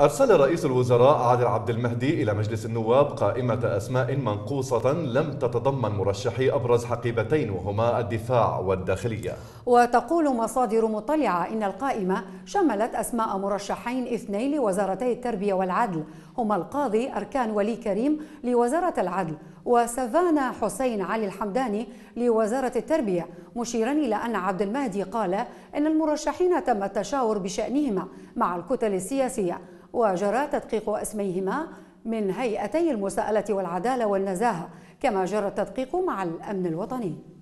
أرسل رئيس الوزراء عادل عبد المهدي إلى مجلس النواب قائمة أسماء منقوصة لم تتضمن مرشحي أبرز حقيبتين وهما الدفاع والداخلية وتقول مصادر مطلعة إن القائمة شملت أسماء مرشحين اثنين لوزارتي التربية والعدل هما القاضي أركان ولي كريم لوزارة العدل وسفانا حسين علي الحمداني لوزارة التربية مشيرا إلى أن عبد المهدي قال إن المرشحين تم التشاور بشأنهما مع الكتل السياسية وجرى تدقيق أسميهما من هيئتي المساءلة والعدالة والنزاهة كما جرى التدقيق مع الأمن الوطني